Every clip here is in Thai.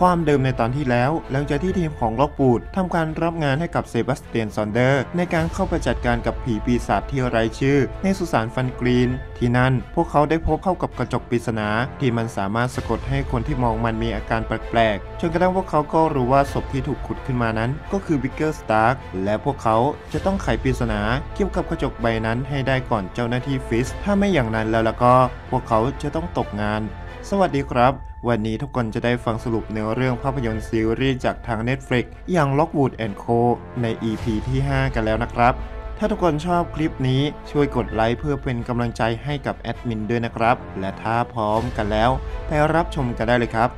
ความเดิมในตอนที่แล้ว หลังจากที่ทีมของล็อกบูดทำการรับงานให้กับเซบาสเตียนซอนเดอร์ ในการเข้าไปจัดการกับผีปีศาจที่ไร้ชื่อ ในสุสานฟันกรีน ที่นั่นพวกเขาได้พบเข้ากับกระจกปริศนาที่มันสามารถสะกดให้คนที่มองมันมีอาการแปลกๆจนกระทั่งพวกเขาก็รู้ว่าศพที่ถูกขุดขึ้นมานั้น ก็คือบิ๊กเกอร์สตาร์กและพวกเขาจะต้องไขปริศนาเกี่ยวกับกระจกใบนั้นให้ได้ก่อนเจ้าหน้าที่ฟิส ถ้าไม่อย่างนั้นแล้วแล้วก็ พวกเขาจะต้องตกงานสวัสดีครับ วันนี้ทุกคนจะได้ฟังสรุปเนื้อเรื่องภาพยนตร์ซีรีส์จากทาง Netflix อย่าง Lockwood Co ใน EP ที่ 5 กันแล้วนะครับ ถ้าทุกคนชอบคลิปนี้ช่วยกดไลค์เพื่อเป็นกำลังใจให้กับแอดมินด้วยนะครับ และถ้าพร้อมกันแล้วไปรับชมกันได้เลยครับ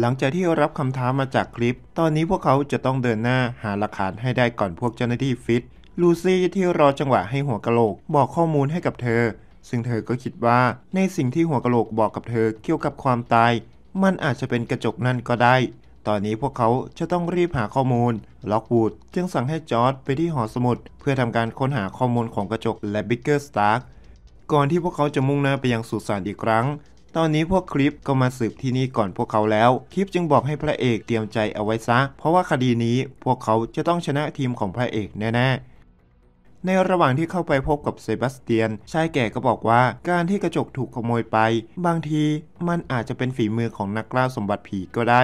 หลังจากที่รับคำท้ามาจากคลิป ตอนนี้พวกเขาจะต้องเดินหน้าหาหลักฐานให้ได้ก่อนพวกเจ้าหน้าที่ฟิตลูซี่ที่รอจังหวะให้หัวกะโหลกบอกข้อมูลให้กับเธอซึ่งเธอก็คิดว่าในสิ่งที่หัวกะโหลกบอกกับเธอเกี่ยวกับความตาย มันอาจจะเป็นกระจกนั่นก็ได้ ตอนนี้พวกเขาจะต้องรีบหาข้อมูลล็อกวูดจึงสั่งให้จอร์ดไปที่หอสมุด เพื่อทำการค้นหาข้อมูลของกระจกและบิ๊กเกอร์สตาร์กก่อนที่พวกเขาจะมุ่งหน้าไปยังสุสานอีกครั้ง ตอนนี้พวกคลิปก็มาสืบที่นี่ก่อนพวกเขาแล้วคลิปจึงบอกให้พระเอกเตรียมใจเอาไว้ซะ เพราะว่าคดีนี้พวกเขาจะต้องชนะทีมของพระเอกแน่ๆในระหว่างที่เข้าไปพบกับเซบาสเตียน ชายแก่ก็บอกว่าการที่กระจกถูกขโมยไป บางทีมันอาจจะเป็นฝีมือของนักล่าสมบัติผีก็ได้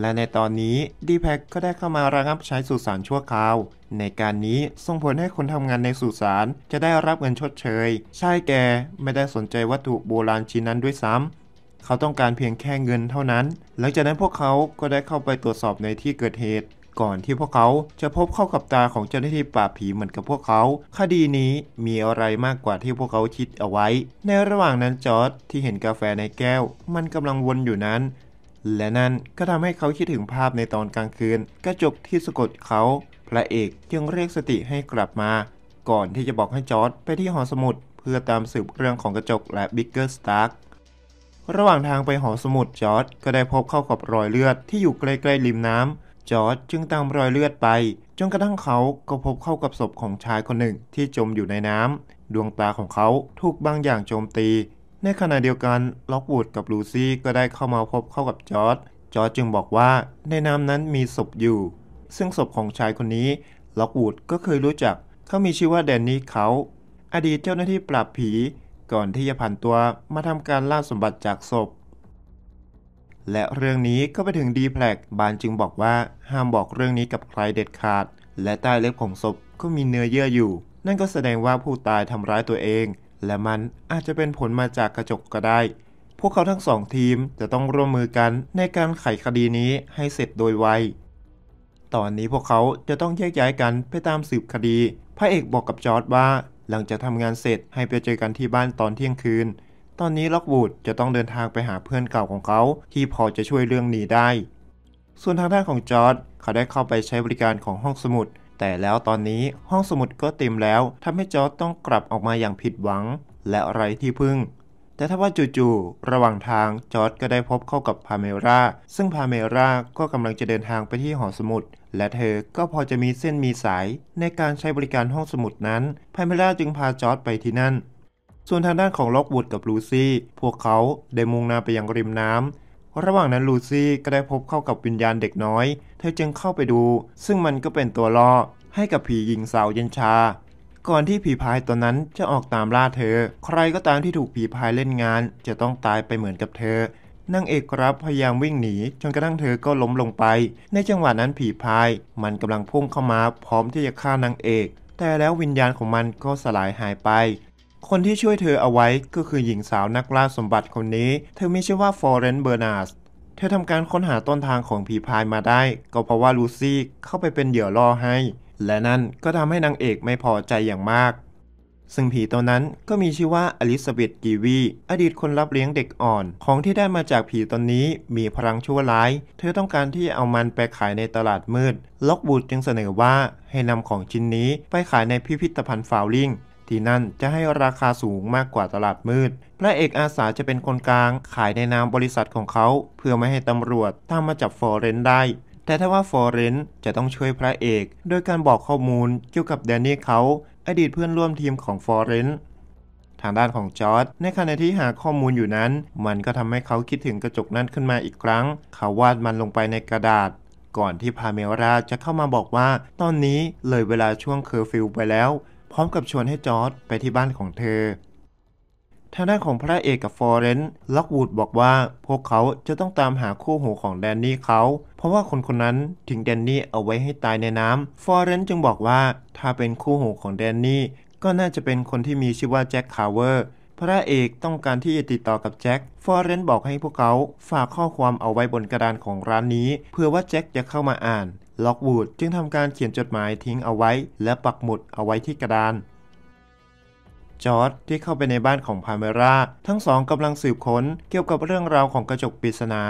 และในตอนนี้ดีแพ็กก็ได้เข้ามาระงับใช้สุสานชั่วคราวในการนี้ส่งผลให้คนทำงานในสุสานจะได้รับเงินชดเชย ชายแก่ไม่ได้สนใจวัตถุโบราณชิ้นนั้นด้วยซ้ำเขาต้องการเพียงแค่เงินเท่านั้นหลังจากนั้นพวกเขาก็ได้เข้าไปตรวจสอบในที่เกิดเหตุก่อนที่พวกเขาจะพบเข้ากับตาของเจ้าหน้าที่ปราบผีเหมือนกับพวกเขาคดีนี้มีอะไรมากกว่าที่พวกเขาคิดเอาไว้ ในระหว่างนั้นจอร์ดที่เห็นกาแฟในแก้ว มันกำลังวนอยู่นั้น และนั่นก็ทำให้เขาคิดถึงภาพในตอนกลางคืน กระจกที่สะกดเขา พระเอกจึงเรียกสติให้กลับมา ก่อนที่จะบอกให้จอร์ดไปที่หอสมุดเพื่อตามสืบเรื่องของกระจกและบิ๊กเกอร์สตาร์กระหว่างทางไปหอสมุดจอร์ดก็ได้พบเข้ากับรอยเลือดที่อยู่ใกล้ๆริมน้ำจอร์ดจึงตามรอยเลือดไป จนกระทั่งเขาก็พบเข้ากับศพของชายคนหนึ่งที่จมอยู่ในน้ำดวงตาของเขาถูกบางอย่างโจมตี ในขณะเดียวกัน ล็อกวูดกับลูซี่ ก็ได้เข้ามาพบเข้ากับจอร์ดจอร์ดจึงบอกว่า ในน้ำนั้นมีศพอยู่ ซึ่งศพของชายคนนี้ ล็อกวูดก็เคยรู้จักเขามีชื่อว่าแดนนี่เขา อดีตเจ้าหน้าที่ปราบผี ก่อนที่จะผ่านตัวมาทำการล่าสมบัติจากศพและเรื่องนี้ก็ไปถึงดีแพลกบานจึงบอกว่า ห้ามบอกเรื่องนี้กับใครเด็ดขาด และใต้เล็บของศพก็มีเนื้อเยื่ออยู่ นั่นก็แสดงว่าผู้ตายทำร้ายตัวเอง และมันอาจจะเป็นผลมาจากกระจกก็ได้ พวกเขาทั้งสองทีมจะต้องร่วมมือกันในการไขคดีนี้ให้เสร็จโดยไวตอนนี้พวกเขาจะต้องแยกย้ายกันไปตามสืบคดีพระเอกบอกกับจอร์ดว่า หลังจากทำงานเสร็จให้ไปเจอกันที่บ้านตอนเที่ยงคืนตอนนี้ล็อกวูดจะต้องเดินทางไปหาเพื่อนเก่าของเขา ที่พอจะช่วยเรื่องนี้ได้ ส่วนทางด้าน ของจอร์ดเขาได้เข้าไปใช้บริการของห้องสมุด แต่แล้วตอนนี้ห้องสมุดก็เต็มแล้ว ทำให้จอร์ดต้องกลับออกมาอย่างผิดหวัง และไร้ที่พึ่ง แต่ถ้าว่าจู่ๆระหว่างทางจอร์ดก็ได้พบเข้ากับพาเมราซึ่งพาเมราก็กำลังจะเดินทางไปที่หอสมุด และเธอก็พอจะมีเส้นมีสายในการใช้บริการห้องสมุดนั้นพาเมราจึงพาจอร์ดไปที่นั่นส่วนทางด้านของล็อกวูดกับลูซี่ พวกเขาได้มุ่งหน้าไปยังริมน้ำ ระหว่างนั้นลูซี่ก็ได้พบเข้ากับวิญญาณเด็กน้อย เธอจึงเข้าไปดู ซึ่งมันก็เป็นตัวล่อให้กับผีหญิงสาวเย็นชา ก่อนที่ผีพายตัวนั้นจะออกตามล่าเธอ ใครก็ตามที่ถูกผีพายเล่นงาน จะต้องตายไปเหมือนกับเธอ นางเอกรับพยายามวิ่งหนีจนกระทั่งเธอก็ล้มลงไป ในจังหวะนั้นผีพายมันกำลังพุ่งเข้ามาพร้อมที่จะฆ่านางเอก แต่แล้ววิญญาณของมันก็สลายหายไปคนที่ช่วยเธอเอาไว้ก็คือหญิงสาวนักล่าสมบัติคนนี้ เธอมีชื่อว่าฟอร์เรน เบอร์นาร์สเธอทำการค้นหาต้นทางของผีพายมาได้ก็เพราะว่าลูซี่เข้าไปเป็นเหยื่อล่อให้ และนั่นก็ทำให้นางเอกไม่พอใจอย่างมาก ซึ่งผีตัวนั้นก็มีชื่อว่าอลิซาเบธกีวี อดีตคนรับเลี้ยงเด็กอ่อน ของที่ได้มาจากผีตัวนี้มีพลังชั่วร้าย เธอต้องการที่เอามันไปขายในตลาดมืดล็อกบูดจึงเสนอว่าให้นำของชิ้นนี้ไปขายในพิพิธภัณฑ์ฟาวลิงที่นั่นจะให้ราคาสูงมากกว่าตลาดมืด พระเอกอาสาจะเป็นคนกลางขายในนามบริษัทของเขา เพื่อไม่ให้ตำรวจตามมาจับฟอร์เรนได้ แต่ถ้าว่าฟอร์เรนจะต้องช่วยพระเอก โดยการบอกข้อมูลเกี่ยวกับแดนนี่เขาอดีตเพื่อนร่วมทีมของฟอร์เรน ทางด้านของจอร์ดในขณะที่หาข้อมูลอยู่นั้น มันก็ทำให้เขาคิดถึงกระจกนั้นขึ้นมาอีกครั้งเขาวาดมันลงไปในกระดาษ ก่อนที่พาเมลราจะเข้ามาบอกว่า ตอนนี้เลยเวลาช่วงเคอร์ฟิลไปแล้วพร้อมกับชวนให้จอร์ดไปที่บ้านของเธอ ทางด้านของพระเอกกับฟอเรนซ์ล็อกวูดบอกว่าพวกเขาจะต้องตามหาคู่หูของแดนนี่เขาเพราะว่าคนคนนั้นทิ้งแดนนี่เอาไว้ให้ตายในน้ำฟอเรนซ์จึงบอกว่าถ้าเป็นคู่หูของแดนนี่ก็น่าจะเป็นคนที่มีชื่อว่าแจ็คคาเวอร์ พระเอกต้องการที่จะติดต่อกับแจ็ค ฟอร์เรนบอกให้พวกเขาฝากข้อความเอาไว้บนกระดานของร้านนี้ เพื่อว่าแจ็คจะเข้ามาอ่านล็อกวูดจึงทำการเขียนจดหมายทิ้งเอาไว้ และปักหมุดเอาไว้ที่กระดานจอร์ดที่เข้าไปในบ้านของพาเมราทั้งสองกำลังสืบค้นเกี่ยวกับเรื่องราวของกระจกปริศนา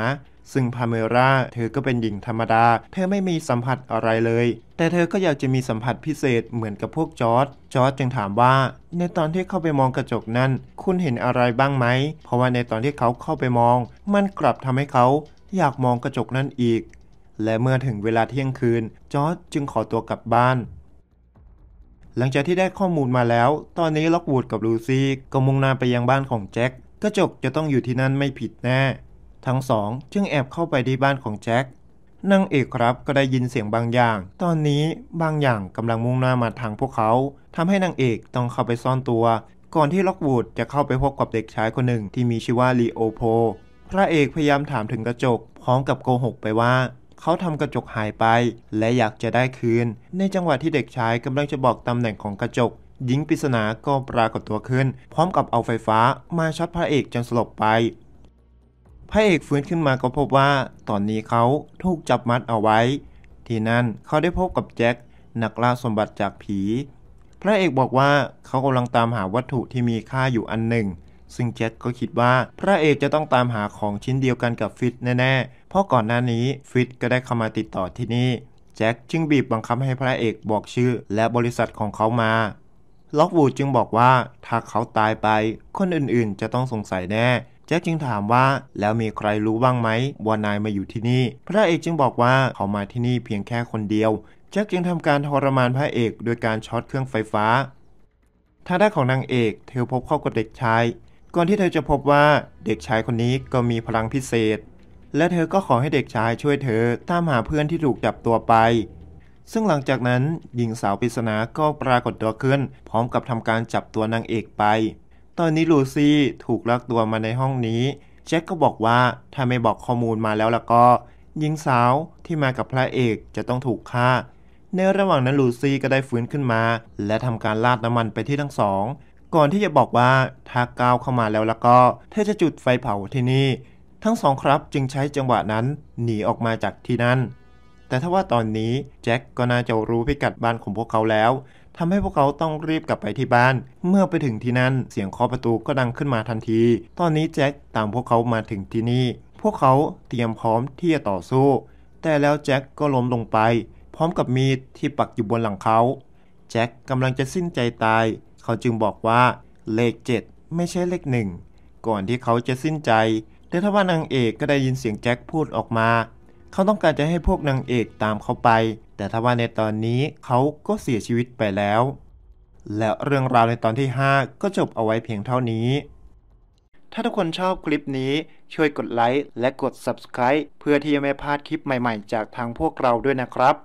ซึ่งพาเมราเธอก็เป็นหญิงธรรมดา เธอไม่มีสัมผัสอะไรเลย แต่เธอก็อยากจะมีสัมผัสพิเศษเหมือนกับพวกจอร์ดจอร์ดจึงถามว่า ในตอนที่เข้าไปมองกระจกนั้นคุณเห็นอะไรบ้างไหมเพราะว่าในตอนที่เขาเข้าไปมอง มันกลับทำให้เขา อยากมองกระจกนั้นอีกและเมื่อถึงเวลาเที่ยงคืนจอร์จจึงขอตัวกลับบ้าน หลังจากที่ได้ข้อมูลมาแล้ว ตอนนี้ล็อกวูดกับลูซี่ก็มุ่งหน้าไปยังบ้านของแจ็ค กระจกจะต้องอยู่ที่นั่นไม่ผิดแน่ ทั้งสองจึงแอบเข้าไปที่บ้านของแจ็ค นางเอกครับก็ได้ยินเสียงบางอย่าง ตอนนี้บางอย่างกำลังมุ่งหน้ามาทางพวกเขาทำให้นางเอกต้องเข้าไปซ่อนตัว ก่อนที่ล็อกวูดจะเข้าไปพบกับเด็กชายคนหนึ่งที่มีชื่อว่าลีโอโพพระเอกพยายามถามถึงกระจกพร้อมกับโกหกไปว่าเขาทำกระจกหายไปและอยากจะได้คืน ในจังหวะที่เด็กชายกำลังจะบอกตำแหน่งของกระจกหญิงปริศนาก็ปรากฏตัวขึ้น พร้อมกับเอาไฟฟ้ามาช็อตพระเอกจนสลบไป พระเอกฟื้นขึ้นมาก็พบว่าตอนนี้เขาถูกจับมัดเอาไว้ ที่นั่นเขาได้พบกับแจ็คนักล่าสมบัติจากผี พระเอกบอกว่าเขากำลังตามหาวัตถุที่มีค่าอยู่อันหนึ่ง ซึ่งแจ็คก็คิดว่าพระเอกจะต้องตามหาของชิ้นเดียวกันกับฟิตแน่เพราะก่อนหน้านี้ฟิตก็ได้เข้ามาติดต่อที่นี่แจ็คจึงบีบบังคับให้พระเอกบอกชื่อและบริษัทของเขามาล็อกวูดจึงบอกว่าถ้าเขาตายไปคนอื่นๆจะต้องสงสัยแน่ แจ็คจึงถามว่าแล้วมีใครรู้บ้างไหมว่านายมาอยู่ที่นี่ พระเอกจึงบอกว่าเขามาที่นี่เพียงแค่คนเดียวแจ็คจึงทำการทรมานพระเอกโดยการช็อตเครื่องไฟฟ้าทางด้านของนางเอกเธอพบเข้ากับเด็กชายก่อนที่เธอจะพบว่าเด็กชายคนนี้ก็มีพลังพิเศษและเธอก็ขอให้เด็กชายช่วยเธอ ตามหาเพื่อนที่ถูกจับตัวไป ซึ่งหลังจากนั้นหญิงสาวปริศนาก็ปรากฏตัวขึ้น พร้อมกับทำการจับตัวนางเอกไป ตอนนี้ลูซี่ถูกลักตัวมาในห้องนี้แจ็คก็บอกว่าถ้าไม่บอกข้อมูลมาแล้วละก็หญิงสาวที่มากับพระเอกจะต้องถูกฆ่า ในระหว่างนั้นลูซี่ก็ได้ฟื้นขึ้นมา และทำการลาดน้ำมันไปที่ทั้งสอง ก่อนที่จะบอกว่าถ้าก้าวเข้ามาแล้วละก็ เธอจะจุดไฟเผาที่นี่ทั้งสองครับจึงใช้จังหวะนั้นหนีออกมาจากที่นั่น แต่ถ้าว่าตอนนี้ แจ็คก็น่าจะรู้พิกัดบ้านของพวกเขาแล้วทำให้พวกเขาต้องรีบกลับไปที่บ้าน เมื่อไปถึงที่นั่นเสียงเคาะประตูก็ดังขึ้นมาทันที ตอนนี้แจ็คตามพวกเขามาถึงที่นี่ พวกเขาเตรียมพร้อมที่จะต่อสู้ แต่แล้วแจ็คก็ล้มลงไปพร้อมกับมีดที่ปักอยู่บนหลังเขาแจ็คกำลังจะสิ้นใจตายเขาจึงบอกว่าเลขเจ็ดไม่ใช่เลขหนึ่งก่อนที่เขาจะสิ้นใจแต่ถ้าว่านางเอกก็ได้ยินเสียงแจ็คพูดออกมา เขาต้องการจะให้พวกนางเอกตามเขาไป แต่ถ้าว่าในตอนนี้เขาก็เสียชีวิตไปแล้ว และเรื่องราวในตอนที่ 5 ก็จบเอาไว้เพียงเท่านี้ ถ้าทุกคนชอบคลิปนี้ ช่วยกดไลค์และกด Subscribe เพื่อที่จะไม่พลาดคลิปใหม่ๆ จากทางพวกเราด้วยนะครับ